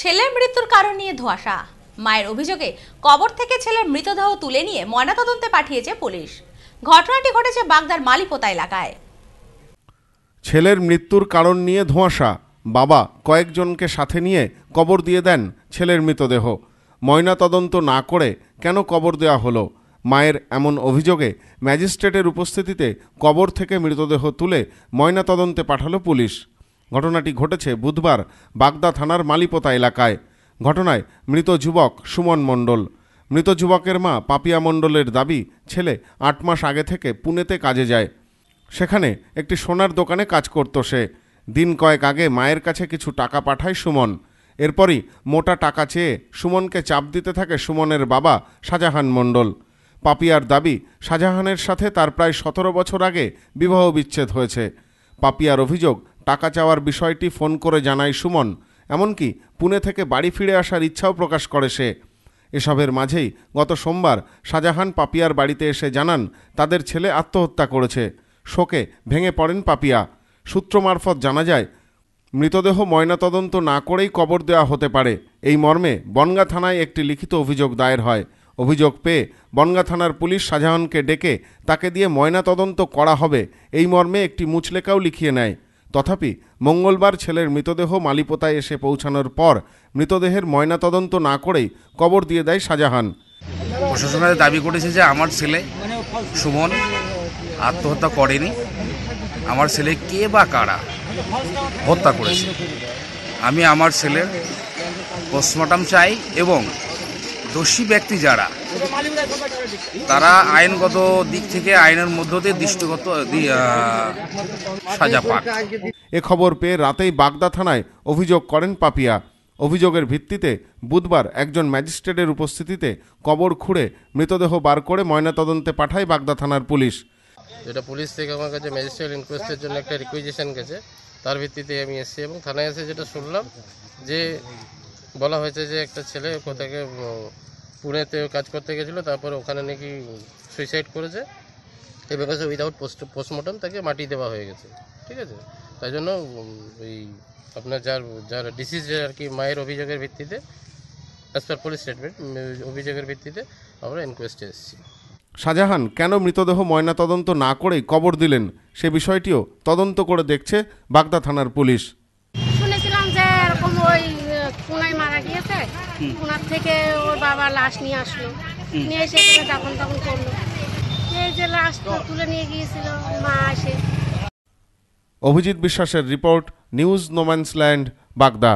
ছেলের মৃত্যুর কারণ নিয়ে ধোয়াশা মায়ের অভিযোগে কবর থেকে ছেলের মৃতদেহ তুলে নিয়ে ময়নাতদন্তে পাঠিয়েছে পুলিশ ঘটনাটি ঘটেছে বাগদার মালিপোতা এলাকায় ছেলের মৃত্যুর কারণ নিয়ে ধোঁয়াশা বাবা কয়েকজনকে সাথে নিয়ে কবর দিয়ে দেন ছেলের মৃতদেহ ময়নাতদন্ত না করে কেন কবর দেওয়া হলো মায়ের এমন অভিযোগে ম্যাজিস্ট্রেটের উপস্থিতিতে কবর থেকে মৃতদেহ তুলে ময়নাতদন্তে পাঠালো পুলিশ ঘটনাটি ঘটেছে বুধবার বাগদা থানার মালিপোতা এলাকায় ঘটনায় মৃত যুবক সুমন মণ্ডল মৃত যুবকের মা পাপিয়া মণ্ডলের দাবি ছেলে আট মাস আগে থেকে পুনেতে কাজে যায় সেখানে একটি সোনার দোকানে কাজ করত সে দিন কয়েক আগে মায়ের কাছে কিছু টাকা পাঠায় সুমন এরপরই মোটা টাকা চেয়ে সুমনকে চাপ দিতে থাকে সুমনের বাবা শাহজাহান মণ্ডল পাপিয়ার দাবি শাহজাহানের সাথে তার প্রায় সতেরো বছর আগে বিবাহ বিচ্ছেদ হয়েছে পাপিয়ার অভিযোগ টাকা চাওয়ার বিষয়টি ফোন করে জানায় সুমন এমনকি পুনে থেকে বাড়ি ফিরে আসার ইচ্ছাও প্রকাশ করে সে এসবের মাঝেই গত সোমবার শাহজাহান পাপিয়ার বাড়িতে এসে জানান তাদের ছেলে আত্মহত্যা করেছে শোকে ভেঙে পড়েন পাপিয়া সূত্র মারফত জানা যায় মৃতদেহ ময়নাতদন্ত না করেই কবর দেওয়া হতে পারে এই মর্মে বনগা থানায় একটি লিখিত অভিযোগ দায়ের হয় অভিযোগ পেয়ে বনগা থানার পুলিশ শাহজাহানকে ডেকে তাকে দিয়ে ময়নাতদন্ত করা হবে এই মর্মে একটি মুচলেকাও লিখিয়ে নেয় তথাপি মঙ্গলবার ছেলের মৃতদেহ মালিপোতায় এসে পৌঁছানোর পর মৃতদেহের ময়নাতদন্ত না করেই কবর দিয়ে দেয় শাহজাহান প্রশাসনের দাবি করেছে যে আমার ছেলে সুমন আত্মহত্যা করেনি আমার ছেলে কে বা কারা হত্যা করেছে আমি আমার ছেলের পোস্টমর্টম চাই এবং দোষী ব্যক্তি যারা তারা আইনগত দিক থেকে আইনের মধ্যতে দৃষ্টিগত সাজা পাক এ খবর পেয়ে রাতেই বাগদা থানায় অভিযোগ করেন পাপিয়া অভিযোগের ভিত্তিতে বুধবার একজন ম্যাজিস্ট্রেটের উপস্থিতিতে কবর খুঁড়ে মৃতদেহ বার করে ময়নাতদন্তে পাঠায় বাগদা থানার পুলিশ যেটা পুলিশ থেকে আমার কাছে ম্যাজিস্ট্রেট ইনকোয়েস্টের জন্য একটা রিকুইজিশন গেছে তার ভিত্তিতে আমি এসেছি এবং থানায় এসে যেটা শুনলাম যে বলা হয়েছে যে একটা ছেলে কোথাকে পুনেতে কাজ করতে গেছিলো তারপর ওখানে নাকি সুইসাইড করেছে এই ব্যাপারে উইদাউট পোস্ট পোস্টমর্টম তাকে মাটি দেওয়া হয়ে গেছে ঠিক আছে তাই জন্য ওই আপনার যার যার ডিসিজ আর কি মায়ের অভিযোগের ভিত্তিতে অ্যাজ পার পুলিশ স্টেটমেন্ট অভিযোগের ভিত্তিতে আমরা ইনকোয়েস্টে এসেছি শাহজাহান কেন মৃতদেহ ময়না তদন্ত না করেই কবর দিলেন সে বিষয়টিও তদন্ত করে দেখছে বাগদা থানার পুলিশ ওনার থেকে ওর বাবা লাশ নিয়ে আসলো নিয়ে এসে তখন তখন করলো এই যে লাশ তুলে নিয়ে গিয়েছিল মা আসে অভিজিৎ বিশ্বাসের রিপোর্ট নিউজ নোম্যান্স ল্যান্ড বাগদা